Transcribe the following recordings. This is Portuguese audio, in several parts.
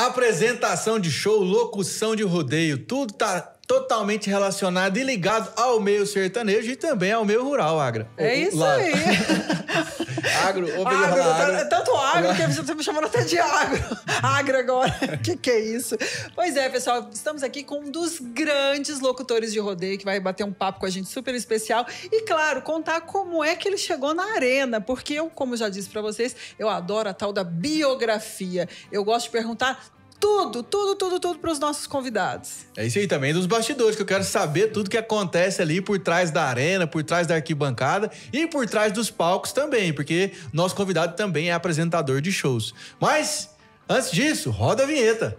Apresentação de show, locução de rodeio, tudo tá totalmente relacionado e ligado ao meio sertanejo e também ao meio rural, Agra. É o, isso aí. agro, obrigado. Agro, tá agro. Tanto agro, que você tá me chamando até de agro. Agro agora. que que é isso? Pois é, pessoal, estamos aqui com um dos grandes locutores de rodeio que vai bater um papo com a gente super especial e claro, contar como é que ele chegou na arena, porque eu, como já disse para vocês, eu adoro a tal da biografia. Eu gosto de perguntar tudo, tudo, tudo, tudo para os nossos convidados. É isso aí também dos bastidores, que eu quero saber tudo que acontece ali por trás da arena, por trás da arquibancada e por trás dos palcos também, porque nosso convidado também é apresentador de shows. Mas, antes disso, roda a vinheta.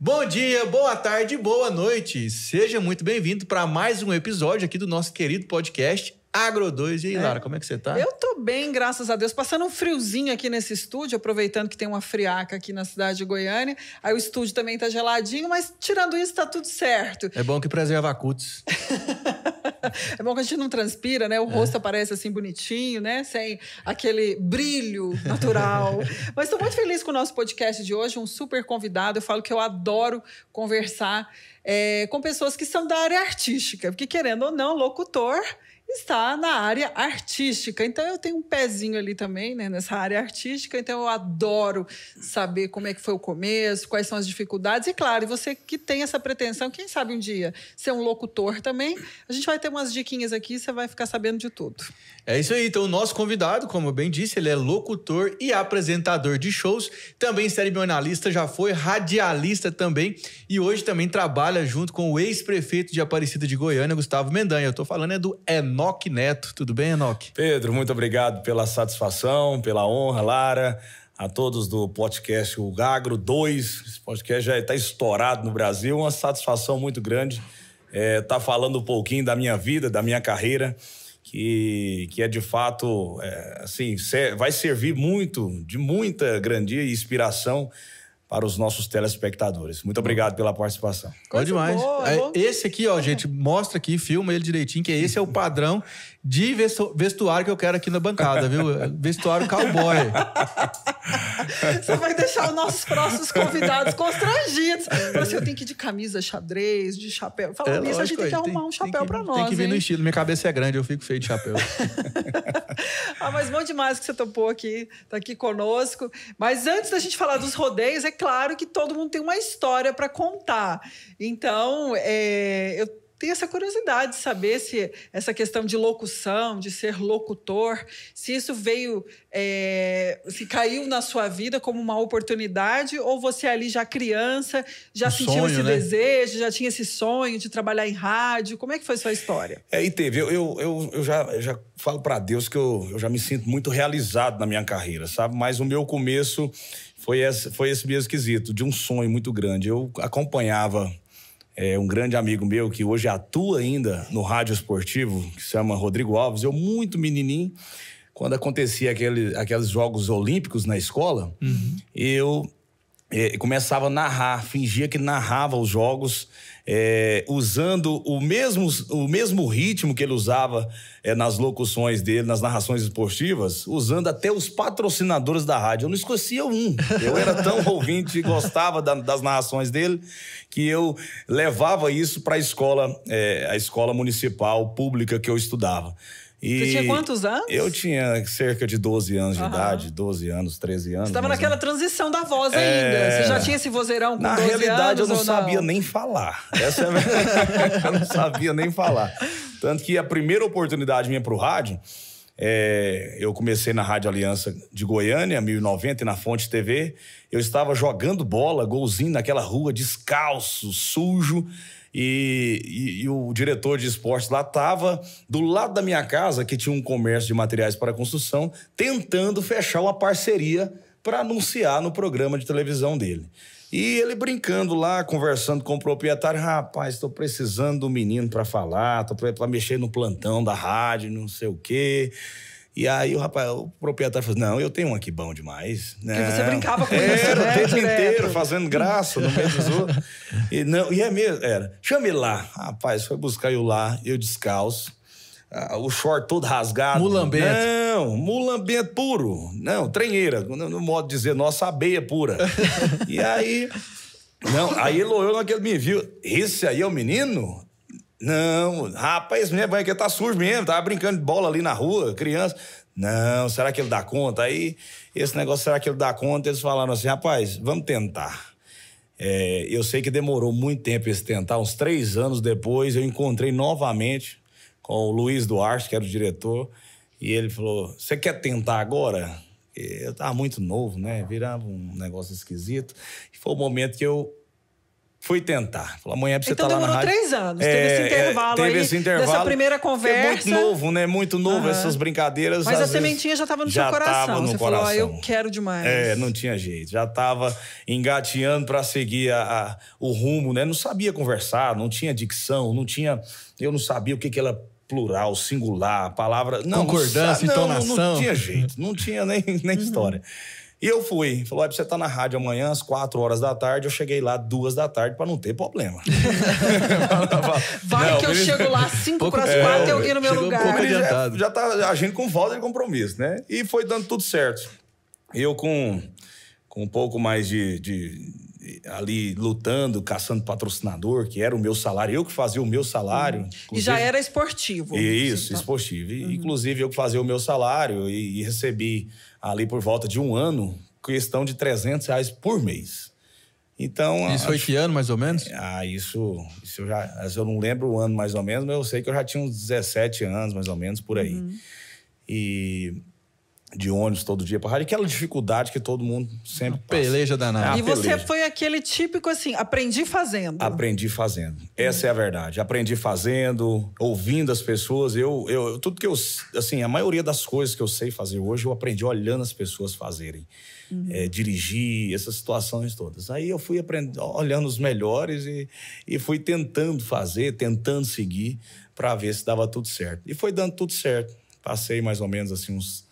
Bom dia, boa tarde, boa noite. Seja muito bem-vindo para mais um episódio aqui do nosso querido podcast Agro 2. E aí, é. Lara, como é que você tá? Eu tô bem, graças a Deus. Passando um friozinho aqui nesse estúdio, aproveitando que tem uma friaca aqui na cidade de Goiânia. Aí o estúdio também tá geladinho, mas tirando isso, tá tudo certo. É bom que preserva cutis. é bom que a gente não transpira, né? O é. rosto aparece assim bonitinho, né? Sem aquele brilho natural. mas estou muito feliz com o nosso podcast de hoje, um super convidado. Eu falo que eu adoro conversar é, com pessoas que são da área artística, porque querendo ou não, locutor está na área artística. Então eu tenho um pezinho ali também, né, nessa área artística. Então eu adoro saber como é que foi o começo, quais são as dificuldades. E claro, você que tem essa pretensão, quem sabe um dia ser um locutor também, a gente vai ter umas diquinhas aqui, você vai ficar sabendo de tudo. É isso aí. Então o nosso convidado, como eu bem disse, ele é locutor e apresentador de shows, também cerimonialista, já foi radialista também e hoje também trabalha junto com o ex-prefeito de Aparecida de Goiânia, Gustavo Mendanha. Eu tô falando é do é Enoque Neto. Tudo bem, Enoque? Pedro, muito obrigado pela satisfação, pela honra, Lara, a todos do podcast O Gagro 2. Esse podcast já está estourado no Brasil, uma satisfação muito grande estar é, tá falando um pouquinho da minha vida, da minha carreira. Que, que é de fato, é, assim, vai servir muito, de muita grandia e inspiração para os nossos telespectadores. Muito obrigado pela participação. Coisa demais. Boa, é, esse aqui, ó, gente, mostra aqui, filma ele direitinho, que esse é o padrão de vestuário que eu quero aqui na bancada, viu? Vestuário cowboy. Você vai deixar os nossos próximos convidados constrangidos. É. Assim, eu tenho que ir de camisa xadrez, de chapéu. Falando é, nisso, a gente tem que é, arrumar tem, um chapéu para nós. Tem que vir hein? no estilo. Minha cabeça é grande, eu fico feio de chapéu. ah, mas bom demais que você topou aqui, tá aqui conosco. Mas antes da gente falar dos rodeios, é claro que todo mundo tem uma história para contar. Então, é, eu tenho essa curiosidade de saber se essa questão de locução, de ser locutor, se isso veio, é, se caiu na sua vida como uma oportunidade ou você ali já criança já um sentiu esse né? desejo, já tinha esse sonho de trabalhar em rádio? Como é que foi a sua história? É, e teve. Eu, eu, eu, eu já, eu já falo para Deus que eu, eu já me sinto muito realizado na minha carreira, sabe? Mas o meu começo foi esse, foi esse mesmo quesito, de um sonho muito grande. Eu acompanhava é, um grande amigo meu que hoje atua ainda no rádio esportivo, que se chama Rodrigo Alves. Eu, muito menininho, quando acontecia aquele, aqueles Jogos Olímpicos na escola, uhum. eu é, começava a narrar, fingia que narrava os jogos é, usando o mesmo, o mesmo ritmo que ele usava é, nas locuções dele, nas narrações esportivas, usando até os patrocinadores da rádio. Eu não esquecia um. Eu era tão ouvinte e gostava da, das narrações dele que eu levava isso para a escola, é, a escola municipal pública que eu estudava. E Você tinha quantos anos? Eu tinha cerca de 12 anos de idade, 12 anos, 13 anos. Você estava naquela transição da voz é. ainda. É... Você já tinha esse vozeirão com Na 12 realidade, anos, eu não sabia nem falar. Essa é a minha... eu não sabia nem falar. Tanto que a primeira oportunidade minha para o rádio, é... eu comecei na Rádio Aliança de Goiânia, 1090, e na Fonte TV. Eu estava jogando bola, golzinho, naquela rua, descalço, sujo. E, e, e, o diretor de esportes lá estava do lado da minha casa, que tinha um comércio de materiais para construção, tentando fechar uma parceria para anunciar no programa de televisão dele. E ele brincando lá, conversando com o proprietário, rapaz, estou precisando do menino para falar, estou para mexer no plantão da rádio, não sei o quê. E aí o rapaz, o proprietário falou: assim, não, eu tenho um aqui bom demais. Não. Né? Porque você brincava com ele. É, era o né? tempo inteiro, fazendo graça no meio dos outros. E, não, e é mesmo, era. Chama ele lá. Rapaz, foi buscar eu lá, eu descalço. Ah, o short todo rasgado. Mulambento. Não, mulambento puro. Não, trenheira, no modo de dizer, nossa abeia pura. e aí. Não, aí ele olhou naquele me viu. Esse aí é o menino? Não, rapaz, minha banheira tá sujo mesmo, tava brincando de bola ali na rua, criança. Não, será que ele dá conta? Aí, esse negócio, será que ele dá conta? Eles falaram assim, rapaz, vamos tentar. É, eu sei que demorou muito tempo esse tentar, uns três anos depois, eu encontrei novamente com o Luiz Duarte, que era o diretor, e ele falou: Você quer tentar agora? Eu estava muito novo, né? Virava um negócio esquisito. E foi o momento que eu Fui tentar. Falei, amanhã é precisa então, tá lá na rádio. Então demorou três anos, é, teve esse é, intervalo teve aí, esse intervalo. Dessa é primeira conversa. É muito novo, né? Muito novo uhum. essas brincadeiras. Mas a sementinha já estava no já seu coração. Tava no Você coração. falou, ah, eu quero demais. É, não tinha jeito. Já estava engateando para seguir a, a, o rumo, né? Não sabia conversar, não tinha dicção, não tinha... Eu não sabia o que que era plural, singular, palavra... Não, Concordância, não, entonação. Não, não tinha jeito, não tinha nem, nem uhum. história. E eu fui. Falou, ah, você tá na rádio amanhã às 4 horas da tarde. Eu cheguei lá duas da tarde para não ter problema. Vai não, que eu ele... chego lá 5 para é, quatro eu e é, no meu lugar. Um ele já, já tá agindo com volta de compromisso, né? E foi dando tudo certo. Eu com, com um pouco mais de, de ali lutando, caçando patrocinador, que era o meu salário, eu que fazia o meu salário. Uhum. E já era esportivo. Isso, assim, tá? esportivo. Uhum. Inclusive, eu que fazia o meu salário e, e recebi ali por volta de um ano, questão de 300 reais por mês. Então. Isso foi que ano, mais ou menos? Ah, isso, isso eu já. Eu não lembro o ano mais ou menos, mas eu sei que eu já tinha uns 17 anos, mais ou menos, por aí. Uhum. E de ônibus todo dia para rádio, aquela dificuldade que todo mundo sempre passa. Peleja danada. É e peleja. você foi aquele típico assim, aprendi fazendo. Aprendi fazendo. Essa hum. é a verdade. Aprendi fazendo, ouvindo as pessoas. Eu, eu, tudo que eu, assim, a maioria das coisas que eu sei fazer hoje, eu aprendi olhando as pessoas fazerem. Uhum. É, dirigir, essas situações todas. Aí eu fui aprendendo, olhando os melhores e, e fui tentando fazer, tentando seguir para ver se dava tudo certo. E foi dando tudo certo. Passei mais ou menos assim uns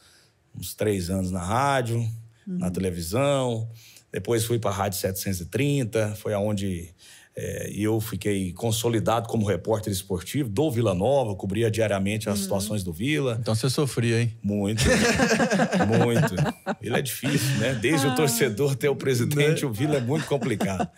uns três anos na rádio, uhum. na televisão. Depois fui para a Rádio 730, foi aonde é, eu fiquei consolidado como repórter esportivo do Vila Nova, cobria diariamente as uhum. situações do Vila. Então você sofria, hein? Muito, muito. Vila é difícil, né? Desde ah. o torcedor até o presidente, né? o Vila é muito complicado.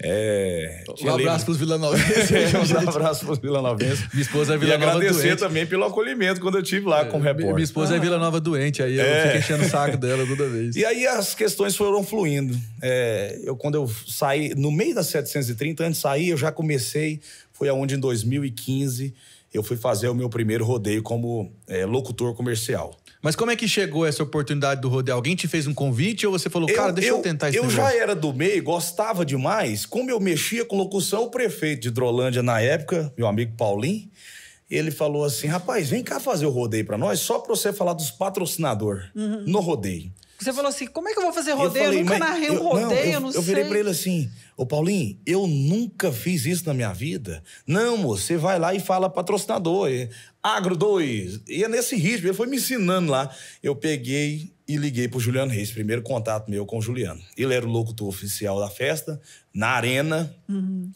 É, um abraço para os vilanovenses. É, um abraço para os vilanovenses. Minha esposa é Vila e agradecer doente. também pelo acolhimento quando eu estive lá é, com o repórter. Minha esposa ah. é Vila Nova doente, aí é. eu fico enchendo o saco dela toda vez. E aí as questões foram fluindo. É, eu, quando eu saí, no meio das 730, antes de sair, eu já comecei. Foi aonde em 2015 eu fui fazer o meu primeiro rodeio como é, locutor comercial. Mas como é que chegou essa oportunidade do rodeio? Alguém te fez um convite ou você falou, cara, eu, deixa eu, eu tentar isso? Eu negócio. já era do meio, gostava demais. Como eu mexia com locução, o prefeito de Drolândia na época, meu amigo Paulinho, ele falou assim: rapaz, vem cá fazer o rodeio para nós, só para você falar dos patrocinadores uhum. no rodeio. Você falou assim: como é que eu vou fazer rodeio? Eu, falei, eu nunca narrei um rodeio, não, eu, eu, não sei. Eu virei pra ele assim: Ô Paulinho, eu nunca fiz isso na minha vida. Não, você vai lá e fala patrocinador, é Agro 2. E é nesse ritmo, ele foi me ensinando lá. Eu peguei e liguei pro Juliano Reis, primeiro contato meu com o Juliano. Ele era o locutor oficial da festa, na arena, uhum.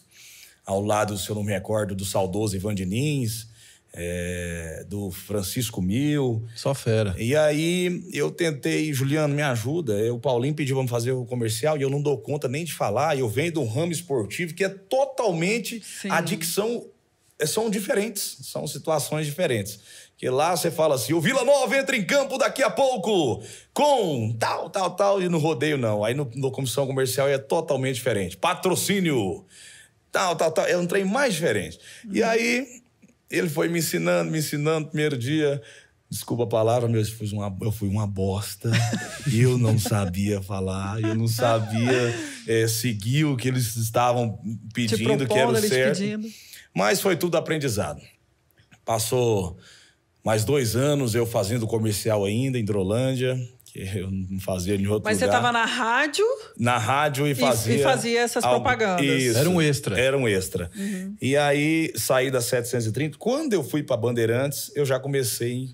ao lado, se eu não me recordo, do saudoso Ivan Diniz é, do Francisco Mil. Só fera. E aí eu tentei, Juliano, me ajuda. Eu, o Paulinho pediu vamos fazer o comercial e eu não dou conta nem de falar. Eu venho do ramo esportivo que é totalmente. Sim. A dicção é, são diferentes, são situações diferentes. Que lá você fala assim: o Vila Nova entra em campo daqui a pouco com tal, tal, tal, e no rodeio não. Aí no, no comissão comercial é totalmente diferente. Patrocínio, tal, tal, tal. É um trem mais diferente. E uhum. aí ele foi me ensinando, me ensinando, primeiro dia. Desculpa a palavra, meu, eu fui uma, eu fui uma bosta. eu não sabia falar, eu não sabia é, seguir o que eles estavam pedindo, propondo, que era o certo. Pedindo. Mas foi tudo aprendizado. Passou mais dois anos eu fazendo comercial ainda em Drolândia, que eu não fazia em outro Mas lugar. você estava na rádio? Na rádio e fazia... E, e fazia essas algo, propagandas. Isso, era um extra. Era um extra. Uhum. E aí, saí da 730. Quando eu fui para Bandeirantes, eu já comecei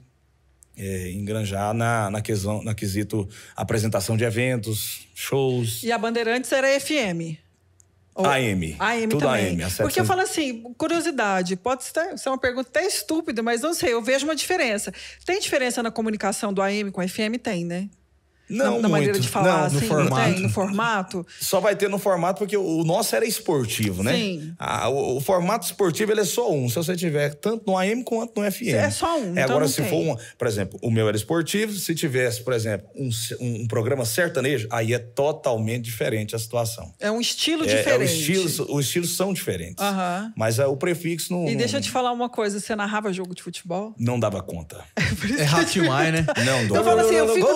é, engranjar na, na, quesão, na quesito apresentação de eventos, shows. E a Bandeirantes era FM? AM. AM Tudo também. AM, Porque eu falo assim, curiosidade, pode ser é uma pergunta até estúpida, mas não sei, eu vejo uma diferença. Tem diferença na comunicação do AM com FM? Tem, né? Não, na, na maneira de falar, não, assim, no formato. no formato. Só vai ter no formato porque o nosso era esportivo, né? Sim. o, o, formato esportivo ele é só um. Se você tiver tanto no AM quanto no FM. É só um. É, então agora, se tem. for um, por exemplo, o meu era esportivo, se tivesse, por exemplo, um, um programa sertanejo, aí é totalmente diferente a situação. É um estilo é, diferente. É, estilos, os estilos são diferentes. Uhum. Mas é, o prefixo não. E deixa eu te falar uma coisa: você narrava jogo de futebol? Não dava conta. é, é rápido demais, né? Não, dou Eu falo assim, eu fico.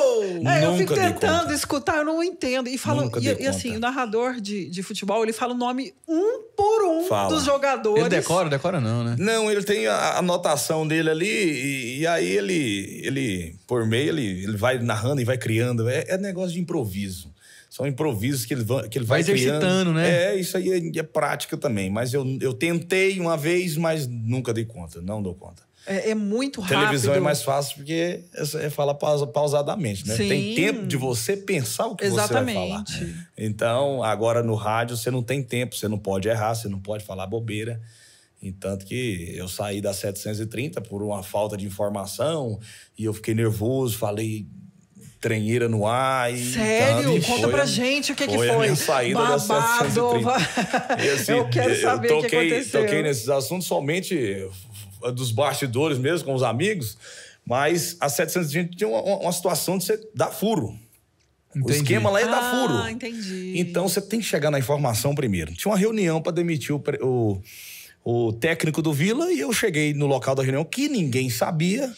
É, eu fico tentando escutar, eu não entendo. E, falo, e, e, assim, o narrador de, de futebol, ele fala o nome um por um fala. dos jogadores. Ele decora, decora não, né? Não, ele tem a anotação dele ali e, e, aí ele, ele por meio, ele, ele vai narrando e vai criando. É, é negócio de improviso. São improvisos que ele, vai, que ele vai, vai exercitando, criando. né? É, isso aí é, é prática também. Mas eu, eu tentei uma vez, mas nunca dei conta, não dou conta. É, é muito rápido. Televisão é mais fácil porque é, é fala pausadamente, né? Sim. Tem tempo de você pensar o que Exatamente. você vai falar. Então, agora no rádio você não tem tempo, você não pode errar, você não pode falar bobeira. tanto que eu saí da 730 por uma falta de informação e eu fiquei nervoso, falei trenheira no ar. E Sério? Tanto, e Conta foi, pra gente o que, foi é que Foi a minha saída Babado. da 730. E, assim, eu quero saber eu toquei, o que aconteceu. Toquei nesses assuntos somente dos bastidores mesmo, com os amigos, mas a 720 tinha uma, uma situação de você dar furo. Entendi. O esquema lá é ah, dar furo. entendi. Então você tem que chegar na informação primeiro. Tinha uma reunião para demitir o, o, o técnico do Vila e eu cheguei no local da reunião que ninguém sabia.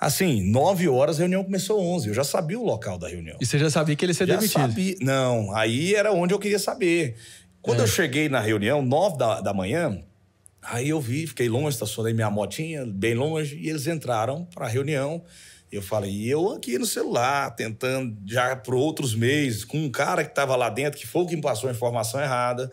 Assim, 9 horas, a reunião começou 11. Eu já sabia o local da reunião. E você já sabia que ele ia ser já demitido? Sabia. Não, aí era onde eu queria saber. Quando é. eu cheguei na reunião, 9 da, da manhã, Aí eu vi, fiquei longe, estacionei minha motinha, bem longe, e eles entraram para a reunião. Eu falei, e eu aqui no celular, tentando já por outros meses, com um cara que estava lá dentro, que foi o que me passou a informação errada.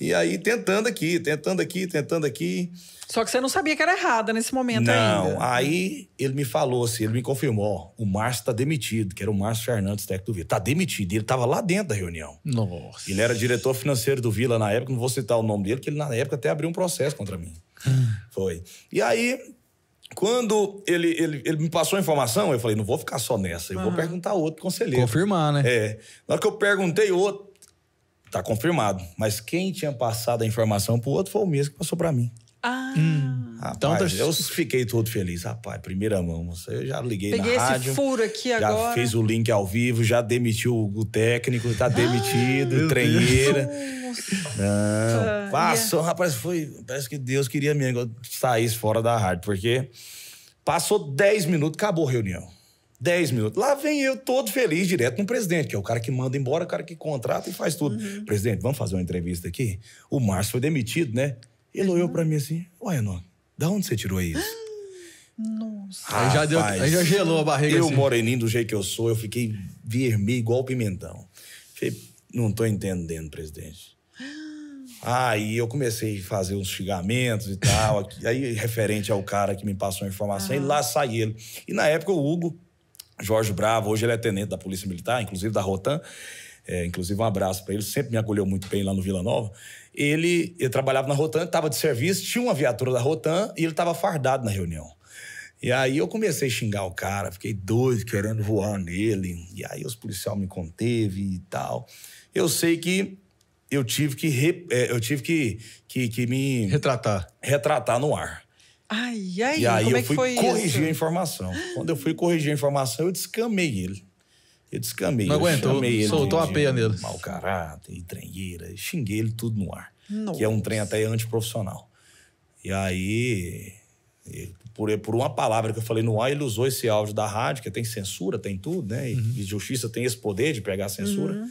E aí tentando aqui, tentando aqui, tentando aqui. Só que você não sabia que era errada nesse momento não, ainda. Não, aí ele me falou assim, ele me confirmou, ó, o Márcio tá demitido, que era o Márcio Fernandes, técnico do Vila. Tá demitido, ele tava lá dentro da reunião. Nossa. Ele era diretor financeiro do Vila na época, não vou citar o nome dele, que ele na época até abriu um processo contra mim. Ah. Foi. E aí, quando ele, ele, ele me passou a informação, eu falei, não vou ficar só nessa, eu uhum. vou ah. perguntar outro conselheiro. Confirmar, né? É. Na hora que eu perguntei outro, Tá confirmado. Mas quem tinha passado a informação pro outro foi o mesmo que passou para mim. Ah. Hum. Rapaz, então, tá eu fiquei todo feliz. Rapaz, primeira mão. Eu já liguei Peguei na rádio. Peguei esse furo aqui já agora. Já fez o link ao vivo, já demitiu o técnico, tá ah, demitido, ah, treineira. Não, passou, rapaz, foi... Parece que Deus queria mesmo que eu saísse fora da rádio, porque passou 10 minutos, acabou a reunião. 10 minutos. Lá vem eu todo feliz, direto no presidente, que é o cara que manda embora, o cara que contrata e faz tudo. Uhum. Presidente, vamos fazer uma entrevista aqui? O Márcio foi demitido, né? Ele olhou uhum. para mim assim: olha não, da onde você tirou isso? Ah, nossa. Rapaz, aí, já deu, aí já gelou a barriga. Eu, assim. moreninho, do jeito que eu sou, eu fiquei vermelho igual pimentão. Falei, não tô entendendo, presidente. Ah. Aí eu comecei a fazer uns xingamentos e tal. aí, referente ao cara que me passou a informação, uhum. e lá sai ele. E na época o Hugo Jorge Bravo, hoje ele é tenente da Polícia Militar, inclusive da Rotan. É, inclusive, um abraço para ele, sempre me acolheu muito bem lá no Vila Nova. Ele, ele trabalhava na Rotan, estava de serviço, tinha uma viatura da Rotan e ele estava fardado na reunião. E aí eu comecei a xingar o cara, fiquei doido, querendo voar nele. E aí os policiais me conteve e tal. Eu sei que eu tive que, re, é, eu tive que, que, que me... Retratar. Retratar no ar. Ai, ai, e aí como eu é fui corrigir isso? a informação. Quando eu fui corrigir a informação, eu descamei ele. Eu descamei. Não aguentou, soltou a peia nele. Mau caráter, trangueira, xinguei ele tudo no ar. Nossa. Que é um trem até antiprofissional. E aí, por, por uma palavra que eu falei no ar, ele usou esse áudio da rádio, que tem censura, tem tudo, né? E, uhum. e justiça tem esse poder de pegar a censura. Uhum.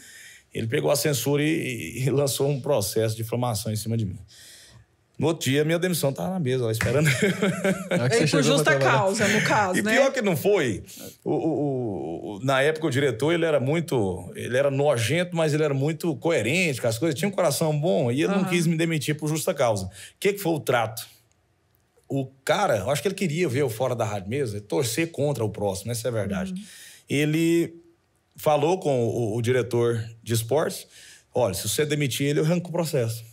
Ele pegou a censura e, e lançou um processo de inflamação em cima de mim. No outro dia, minha demissão estava na mesa, lá esperando. É, é por justa causa, no caso, e né? E pior que não foi. O, o, o, na época, o diretor, ele era muito... Ele era nojento, mas ele era muito coerente com as coisas. Tinha um coração bom e ele uhum. não quis me demitir por justa causa. O que, que foi o trato? O cara, eu acho que ele queria ver o Fora da Rádio mesa, é torcer contra o próximo, essa né, é a verdade. Uhum. Ele falou com o, o diretor de esportes, olha, se você demitir ele, eu arranco o processo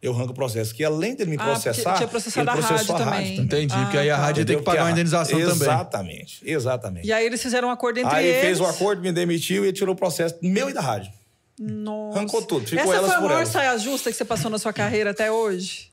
eu arranco o processo. Que além dele me ah, processar. tinha processado ele a rádio, a rádio também. também. Entendi, ah, porque aí a ah, rádio tem que pagar uma indenização exatamente, também. Exatamente, exatamente. E aí eles fizeram um acordo entre aí eles. Aí fez o acordo, me demitiu e tirou o processo meu e da rádio. Nossa. Arrancou tudo, ficou Essa elas foi a maior saia justa que você passou na sua carreira até hoje?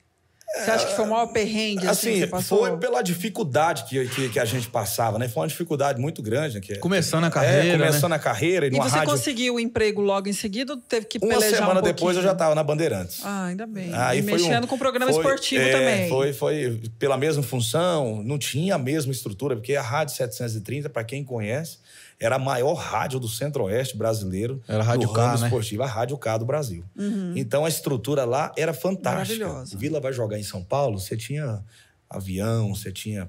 Você acha que foi o maior perrengue assim, assim que você passou? Foi pela dificuldade que, que, que, a gente passava, né? Foi uma dificuldade muito grande. Que, começando a é, carreira. É, começando né? a carreira. E, e você rádio... conseguiu o emprego logo em seguida ou teve que pelejar Uma semana um depois eu já estava na Bandeirantes. Ah, ainda bem. Aí e mexendo um, com o programa foi, esportivo é, também. Foi, foi pela mesma função, não tinha a mesma estrutura, porque a Rádio 730, para quem conhece, era a maior rádio do Centro-Oeste brasileiro. Era a Rádio K, né? esportiva, a Rádio K do Brasil. Uhum. Então a estrutura lá era fantástica. Maravilhosa. Vila vai jogar em São Paulo, você tinha avião, você tinha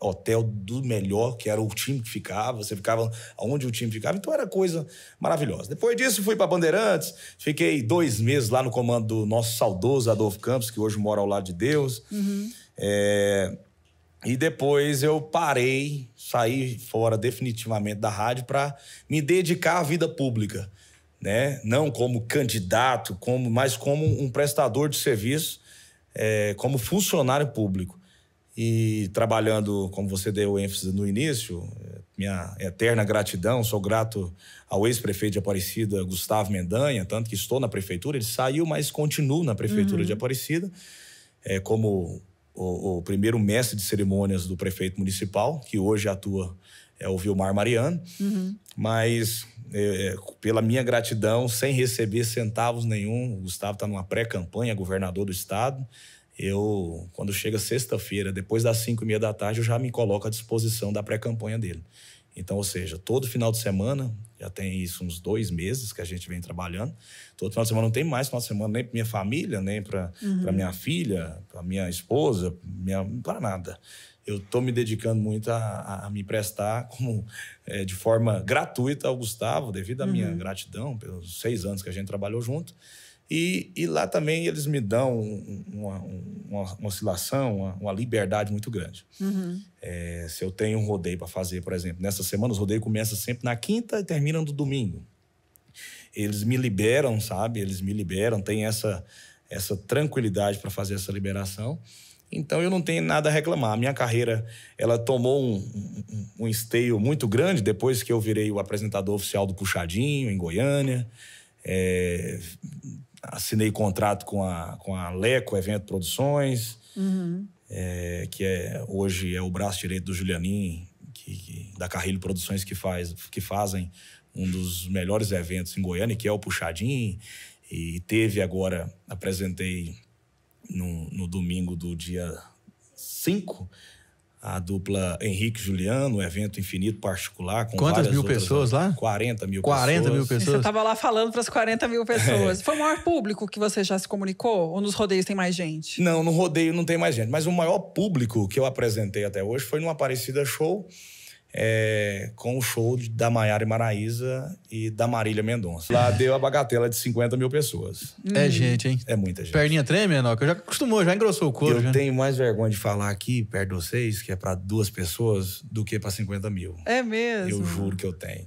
hotel do melhor, que era o time que ficava, você ficava onde o time ficava, então era coisa maravilhosa. Depois disso, fui para Bandeirantes, fiquei dois meses lá no comando do nosso saudoso Adolfo Campos, que hoje mora ao lado de Deus. Uhum. É, e depois eu parei, saí fora definitivamente da rádio para me dedicar à vida pública, né? Não como candidato, como, mas como um prestador de serviço, é, como funcionário público. E trabalhando, como você deu ênfase no início, minha eterna gratidão, sou grato ao ex-prefeito de Aparecida, Gustavo Mendanha, tanto que estou na prefeitura, ele saiu, mas continuo na prefeitura uhum. de Aparecida, é, como o, o primeiro mestre de cerimônias do prefeito municipal, que hoje atua é o Vilmar Mariano, uhum. mas é, pela minha gratidão, sem receber centavos nenhum, o Gustavo está numa pré-campanha, governador do estado. Eu, quando chega sexta-feira, depois das cinco e meia da tarde, eu já me coloco à disposição da pré-campanha dele. Então, ou seja, todo final de semana, já tem isso uns dois meses que a gente vem trabalhando, todo final de semana não tem mais final de semana nem para minha família, nem para uhum. minha filha, para minha esposa, para nada. Eu estou me dedicando muito a, a me prestar como, é, de forma gratuita ao Gustavo, devido à uhum. minha gratidão pelos seis anos que a gente trabalhou junto. E, e lá também eles me dão uma, uma, uma oscilação, uma, uma, liberdade muito grande. Uhum. É, se eu tenho um rodeio para fazer, por exemplo, nessa semana os rodeios começam sempre na quinta e terminam no domingo. Eles me liberam, sabe? Eles me liberam, tem essa, essa tranquilidade para fazer essa liberação. Então eu não tenho nada a reclamar. A minha carreira ela tomou um, um, um, esteio muito grande depois que eu virei o apresentador oficial do Puxadinho em Goiânia. É, assinei contrato com a, com a Leco Evento Produções, uhum. é, que é, hoje é o braço direito do Julianin, que, que, da Carrilho Produções, que, faz, que fazem um dos melhores eventos em Goiânia, que é o Puxadinho. E teve agora, apresentei no, no domingo do dia 5 a dupla Henrique Juliano, um evento infinito particular. Com Quantas mil outras, pessoas lá? 40 mil 40 pessoas. mil pessoas. Você estava lá falando para as 40 mil pessoas. É. Foi o maior público que você já se comunicou? Ou nos rodeios tem mais gente? Não, no rodeio não tem mais gente. Mas o maior público que eu apresentei até hoje foi no Aparecida Show é, com o show da Maiara Maraíza e da Marília Mendonça. Lá deu a bagatela de 50 mil pessoas. É gente, hein? É muita gente. Perninha treme, Enoca? Já acostumou, já engrossou o couro. Eu já. tenho mais vergonha de falar aqui, perto de vocês, que é para duas pessoas, do que para 50 mil. É mesmo? Eu juro que eu tenho.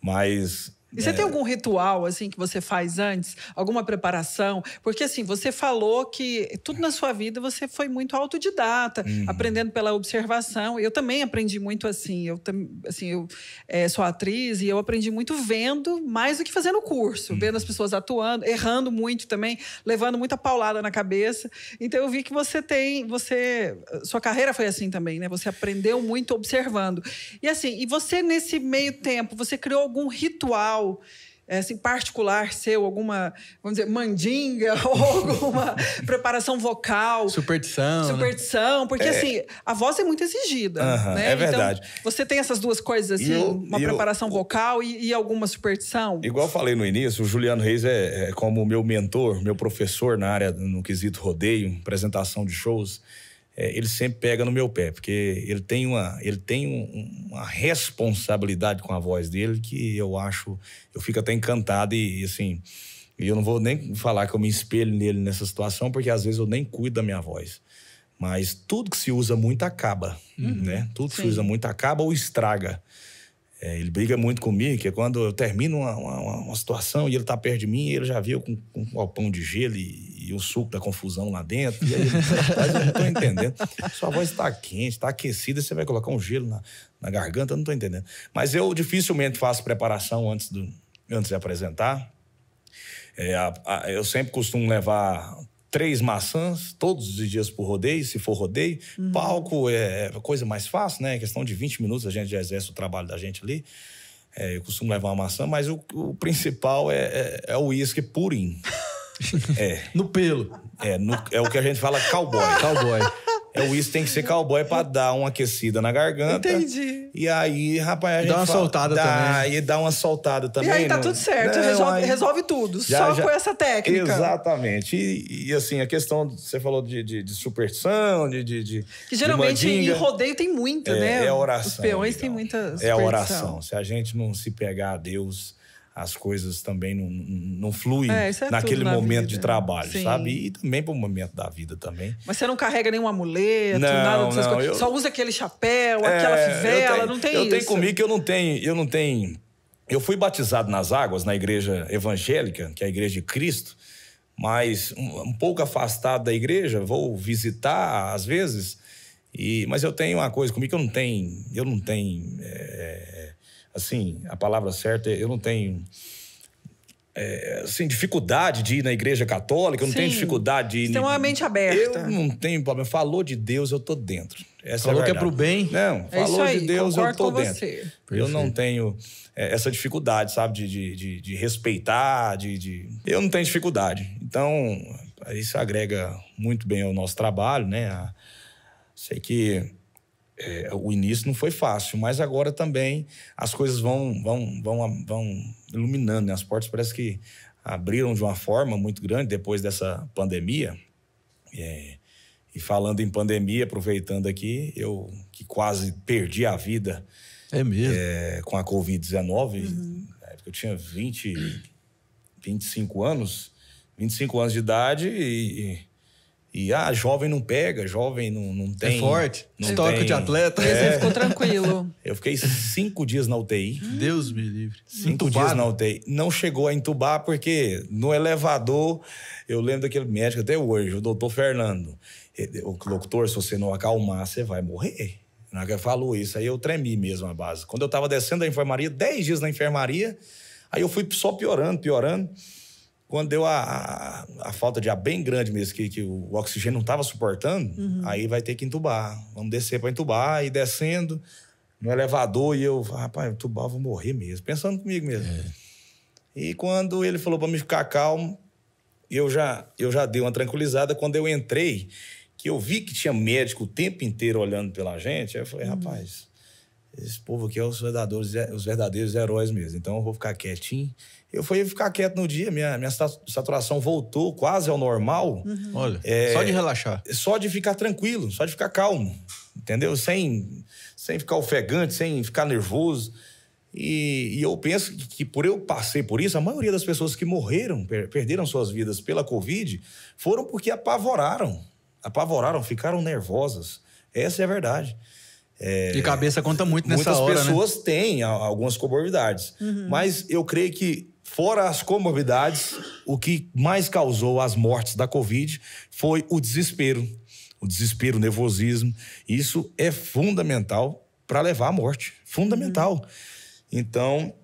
Mas e é. você tem algum ritual, assim, que você faz antes? Alguma preparação? Porque, assim, você falou que tudo na sua vida você foi muito autodidata, uhum. aprendendo pela observação. Eu também aprendi muito assim. Eu, assim, eu é, sou atriz e eu aprendi muito vendo, mais do que fazendo curso. Uhum. Vendo as uhum. pessoas atuando, errando muito também, levando muita paulada na cabeça. Então, eu vi que você tem... você Sua carreira foi assim também, né? Você aprendeu muito observando. E, assim, e você, nesse meio tempo, você criou algum ritual pessoal eh, assim, particular seu, alguma, vamos dizer, mandinga ou alguma preparação vocal. Superstição. Né? Superstição, né? porque é. assim, a voz é muito exigida. né? É então, verdade. Então, você tem essas duas coisas, assim, eu, uma preparação eu, vocal e, e, alguma superstição? Igual falei no início, o Juliano Reis é, é como meu mentor, meu professor na área, no quesito rodeio, apresentação de shows é, ele sempre pega no meu pé, porque ele tem, uma, ele tem um, uma responsabilidade com a voz dele que eu acho, eu fico até encantado e, e assim, eu não vou nem falar que eu me espelho nele nessa situação, porque às vezes eu nem cuido da minha voz. Mas tudo que se usa muito acaba, uhum, né? Tudo que sim. se usa muito acaba ou estraga. É, ele briga muito comigo, que é quando eu termino uma, uma, uma situação e ele está perto de mim, ele já viu com, com um galpão de gelo e, e, o suco da confusão lá dentro. E aí ele eu não estou entendendo. Sua voz está quente, está aquecida, você vai colocar um gelo na, na garganta, eu não estou entendendo. Mas eu dificilmente faço preparação antes, do, antes de apresentar. É, a, a, eu sempre costumo levar três maçãs todos os dias por rodeio, se for rodeio. Uhum. Palco é, é coisa mais fácil, né? Em é questão de 20 minutos a gente já exerce o trabalho da gente ali. É, eu costumo levar uma maçã, mas o, o principal é, é, é o uísque purim. É. No pelo. É, no, é o que a gente fala cowboy. Cowboy. É o uísque tem que ser cowboy pra dar uma aquecida na garganta. Entendi. E aí, rapaz, a gente. Dá uma fala, soltada dá, também. E dá uma soltada também. E aí tá tudo certo, não, resolve, aí, resolve, tudo. Já, só já, com essa técnica. Exatamente. E, e, assim, a questão, você falou de, de, de superstição, de, de, de. Que geralmente em rodeio tem muita, é, né? É oração. Os peões têm muita é superstição. É oração. Se a gente não se pegar a Deus as coisas também não, não fluem é, é naquele na momento vida. de né? trabalho, Sim. sabe? E também para o momento da vida também. Mas você não carrega nenhum amuleto, não, nada dessas não, coisas. Eu... Só usa aquele chapéu, é, aquela fivela, tenho, não tem eu isso. Eu tenho comigo que eu não tenho, eu não tenho. Eu fui batizado nas águas na igreja evangélica, que é a igreja de Cristo, mas um, um pouco afastado da igreja, vou visitar às vezes. E, mas eu tenho uma coisa comigo que eu não tenho, eu não tenho é, assim, a palavra certa, eu não tenho. É, assim, dificuldade de ir na igreja católica, eu não Sim. tenho dificuldade de ir. Estão uma mente aberta. Eu não tenho problema. Falou de Deus, eu tô dentro. Essa é falou é que é pro bem. Não, é falou aí, de Deus, eu tô dentro. Você. Eu não tenho é, essa dificuldade, sabe, de, de, de, de respeitar, de, de. Eu não tenho dificuldade. Então, isso agrega muito bem ao nosso trabalho, né? Sei que é, o início não foi fácil, mas agora também as coisas vão, vão, vão, vão iluminando, né? As portas parece que abriram de uma forma muito grande depois dessa pandemia. É, e falando em pandemia, aproveitando aqui, eu que quase perdi a vida é mesmo? É, com a Covid-19, uhum. na época eu tinha 20, 25 anos, 25 anos de idade e, e ah, jovem não pega, jovem não, não é tem. É forte. Não Histórico tem, de atleta. É. Você ficou tranquilo. Eu fiquei cinco dias na UTI. Deus me livre. Cinco Entubado. dias na UTI. Não chegou a entubar, porque no elevador, eu lembro daquele médico até hoje, o doutor Fernando. O doutor, se você não acalmar, você vai morrer. Ele falou isso, aí eu tremi mesmo a base. Quando eu estava descendo da enfermaria, dez dias na enfermaria, aí eu fui só piorando, piorando. Quando deu a, a, falta de ar bem grande mesmo, que, que o oxigênio não estava suportando, uhum. aí vai ter que entubar. Vamos descer para entubar, e descendo no elevador, e eu, rapaz, entubar, vou morrer mesmo, pensando comigo mesmo. É. E quando ele falou para me ficar calmo, eu já, eu já dei uma tranquilizada. Quando eu entrei, que eu vi que tinha médico o tempo inteiro olhando pela gente, aí eu falei, uhum. rapaz, esse povo aqui é os verdadeiros, os verdadeiros heróis mesmo. Então eu vou ficar quietinho eu fui ficar quieto no dia, minha, minha saturação voltou quase ao normal. Uhum. Olha, é, só de relaxar. Só de ficar tranquilo, só de ficar calmo, entendeu? Sem, sem ficar ofegante, sem ficar nervoso. E, e eu penso que, que, por eu passei por isso, a maioria das pessoas que morreram, per, perderam suas vidas pela Covid, foram porque apavoraram. Apavoraram, ficaram nervosas. Essa é a verdade. É, de cabeça conta muito nessa hora. Muitas né? pessoas né? têm algumas comorbidades. Uhum. Mas eu creio que Fora as comorbidades, o que mais causou as mortes da Covid foi o desespero. O desespero, o nervosismo. Isso é fundamental para levar à morte. Fundamental. Uhum. Então,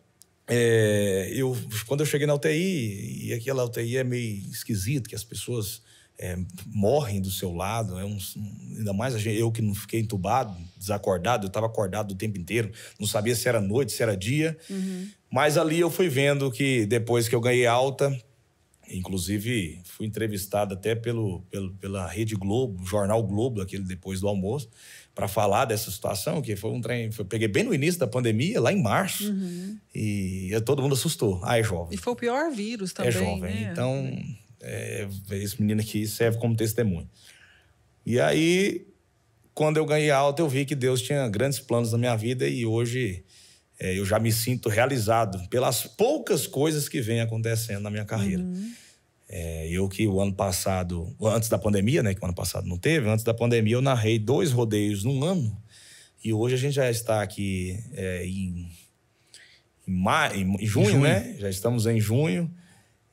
é, eu, quando eu cheguei na UTI, e aquela UTI é meio esquisito, que as pessoas é, morrem do seu lado. É um, ainda mais eu que não fiquei entubado, desacordado, eu estava acordado o tempo inteiro, não sabia se era noite, se era dia. Uhum. Mas ali eu fui vendo que depois que eu ganhei alta, inclusive fui entrevistado até pelo, pelo pela Rede Globo, Jornal Globo, aquele depois do almoço, para falar dessa situação, que foi um trem. Foi, peguei bem no início da pandemia, lá em março, uhum. e, e todo mundo assustou. Ah, é jovem. E foi o pior vírus é também. É jovem. Né? Então. É, é, esse menino aqui serve como testemunho. E aí, quando eu ganhei alta, eu vi que Deus tinha grandes planos na minha vida e hoje é, eu já me sinto realizado pelas poucas coisas que vêm acontecendo na minha carreira. Uhum. É, eu que o ano passado, antes da pandemia, né, que o ano passado não teve, antes da pandemia eu narrei dois rodeios num ano e hoje a gente já está aqui é, em, em, maio, em junho, junho, né? Já estamos em junho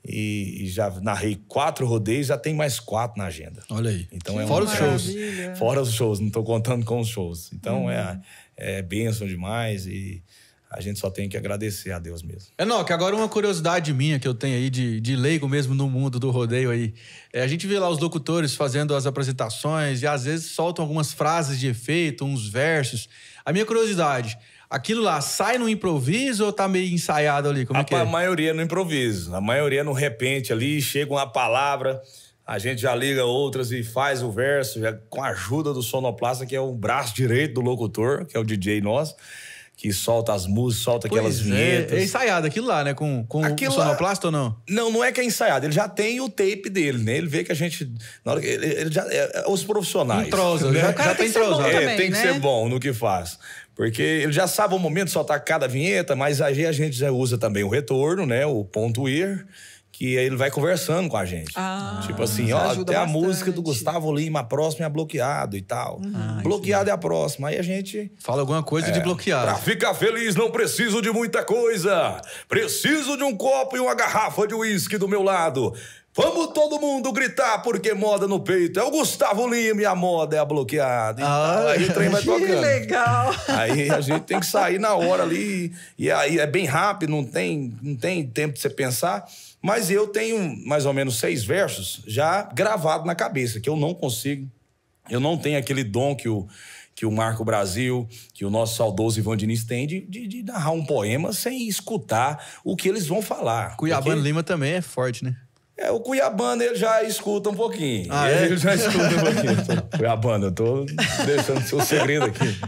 e, já narrei quatro rodeios, já tem mais quatro na agenda. Olha aí. Então é Fora um... os shows. Maravilha. Fora os shows, não estou contando com os shows. Então uhum. é, é bênção demais e a gente só tem que agradecer a Deus mesmo. É, não, que agora uma curiosidade minha que eu tenho aí de, de leigo mesmo no mundo do rodeio aí. É, a gente vê lá os locutores fazendo as apresentações e às vezes soltam algumas frases de efeito, uns versos. A minha curiosidade Aquilo lá sai no improviso ou tá meio ensaiado ali? Como a, é que é? A maioria é no improviso, a maioria é no repente ali, chega uma palavra, a gente já liga outras e faz o verso, já, com a ajuda do sonoplasta, que é o braço direito do locutor, que é o DJ nós, que solta as músicas, solta pois aquelas vinhetas. É, é ensaiado aquilo lá, né? Com, com aquilo o sonoplasta lá, ou não? Não, não é que é ensaiado. Ele já tem o tape dele, né? Ele vê que a gente... Na hora que ele, ele já, é, é os profissionais. Entrosa. Né? Já, o cara já tem, que ser bom também, né? que ser bom no que faz. Porque ele já sabe o momento de soltar cada vinheta, mas aí a gente já usa também o retorno, né? O ponto ir, que aí ele vai conversando com a gente. Ah, tipo assim, ó, tem bastante. a música do Gustavo Lima, a próxima é bloqueado e tal. Uhum. Ah, bloqueado é a próxima. Aí a gente. Fala alguma coisa é, de bloqueado. Pra ficar feliz, não preciso de muita coisa. Preciso de um copo e uma garrafa de uísque do meu lado. Vamos todo mundo gritar porque moda no peito. É o Gustavo Lima e a moda é a bloqueada. Então, ah, aí o trem vai tocando. Que legal. Aí a gente tem que sair na hora ali. E aí é bem rápido, não tem, não tem tempo de você pensar. Mas eu tenho mais ou menos seis versos já gravado na cabeça, que eu não consigo. Eu não tenho aquele dom que o, que o Marco Brasil, que o nosso saudoso Ivan Diniz tem de, de, de narrar um poema sem escutar o que eles vão falar. Cuiabano Porque... Lima também é forte, né? É, o Cuiabana ele já escuta um pouquinho. Ah, é? Ele já escuta um pouquinho. Cuiabana, eu tô deixando seu segredo aqui.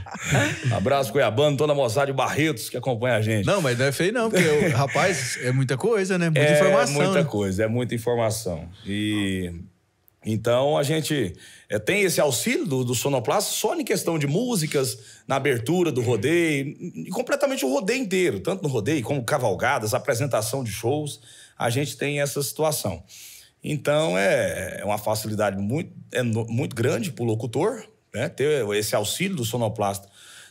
Abraço, Cuiabana, toda a moçada de Barretos que acompanha a gente. Não, mas não é feio, não, porque, rapaz, é muita coisa, né? Muita é informação. É muita né? coisa, é muita informação. E. Então a gente é, tem esse auxílio do, do só em questão de músicas, na abertura do rodeio, e completamente o rodeio inteiro, tanto no rodeio como cavalgadas, apresentação de shows a gente tem essa situação. Então, é, é uma facilidade muito, é muito grande para o locutor né, ter esse auxílio do sonoplasta